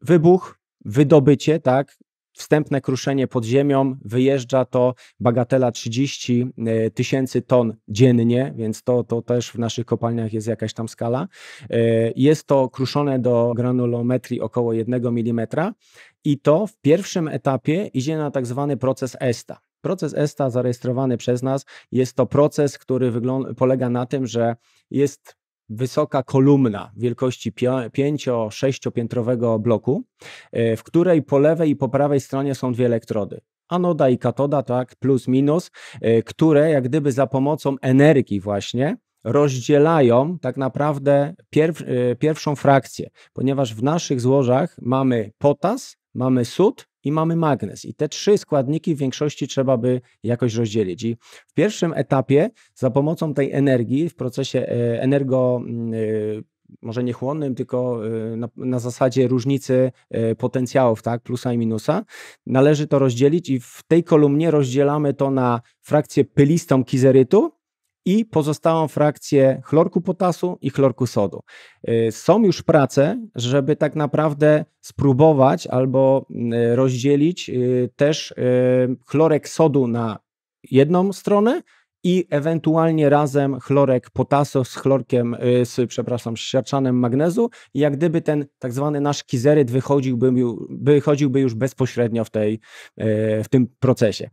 wybuch, wydobycie, tak, wstępne kruszenie pod ziemią, wyjeżdża to bagatela 30 e, tysięcy ton dziennie, więc to, to też w naszych kopalniach jest jakaś tam skala. E, jest to kruszone do granulometrii około 1 mm i to w pierwszym etapie idzie na tak zwany proces ESTA. Proces ESTA zarejestrowany przez nas jest to proces, który polega na tym, że jest wysoka kolumna wielkości 5-6-piętrowego bloku, e, w której po lewej i po prawej stronie są dwie elektrody anoda i katoda, tak, plus minus, e, które jak gdyby za pomocą energii właśnie rozdzielają tak naprawdę pierw, e, pierwszą frakcję, ponieważ w naszych złożach mamy potas, mamy sód i mamy magnez. I te trzy składniki w większości trzeba by jakoś rozdzielić. I w pierwszym etapie za pomocą tej energii w procesie e, energo mm, e, może niechłonnym, tylko e, na, na, zasadzie różnicy potencjałów, tak, plusa i minusa. Należy to rozdzielić i w tej kolumnie rozdzielamy to na frakcję pylistą kizerytu i pozostałą frakcję chlorku potasu i chlorku sodu. Y, są już prace, żeby tak naprawdę spróbować albo y, rozdzielić y, też chlorek sodu na jedną stronę i ewentualnie razem chlorek potasu z chlorkiem, z, przepraszam, z siarczanem magnezu i jak gdyby ten tak zwany nasz kizeryt wychodziłby, wychodziłby już bezpośrednio w, tej, w tym procesie.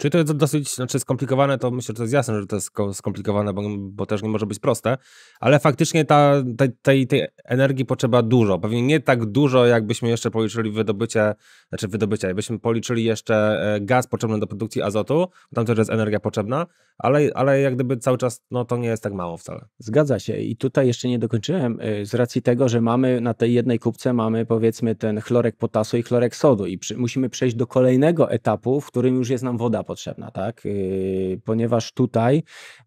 Czy to jest dosyć znaczy skomplikowane, to myślę, że to jest jasne, że to jest skomplikowane, bo, bo też nie może być proste, ale faktycznie ta, tej, tej energii potrzeba dużo. Pewnie nie tak dużo, jakbyśmy jeszcze policzyli wydobycie, znaczy wydobycia, jakbyśmy policzyli jeszcze e, gaz potrzebny do produkcji azotu, tam też jest energia potrzebna, ale, ale jak gdyby cały czas no, to nie jest tak mało wcale. Zgadza się i tutaj jeszcze nie dokończyłem y, z racji tego, że mamy na tej jednej kupce mamy powiedzmy ten chlorek potasu i chlorek sodu i przy, musimy przejść do kolejnego etapu, w którym już jest nam woda potrzebna, tak? Y, ponieważ tutaj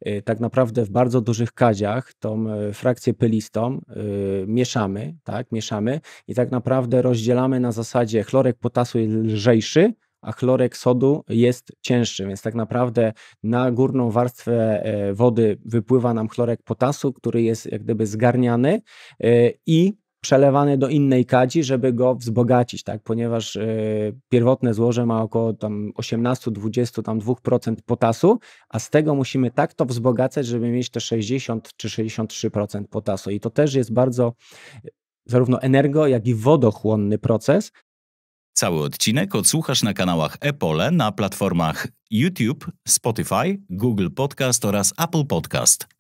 y, tak naprawdę w bardzo dużych kadziach tą y, frakcję pylistą mieszamy, tak? Mieszamy i tak naprawdę rozdzielamy na zasadzie chlorek potasu jest lżejszy, a chlorek sodu jest cięższy, więc tak naprawdę na górną warstwę e, wody wypływa nam chlorek potasu, który jest jak gdyby zgarniany e, i przelewany do innej kadzi, żeby go wzbogacić, tak? ponieważ yy, pierwotne złoże ma około tam 18-20, tam potasu, a z tego musimy tak to wzbogacać, żeby mieć te 60 czy 63% potasu. I to też jest bardzo zarówno energo, jak i wodochłonny proces. Cały odcinek odsłuchasz na kanałach Epole na platformach YouTube, Spotify, Google Podcast oraz Apple Podcast.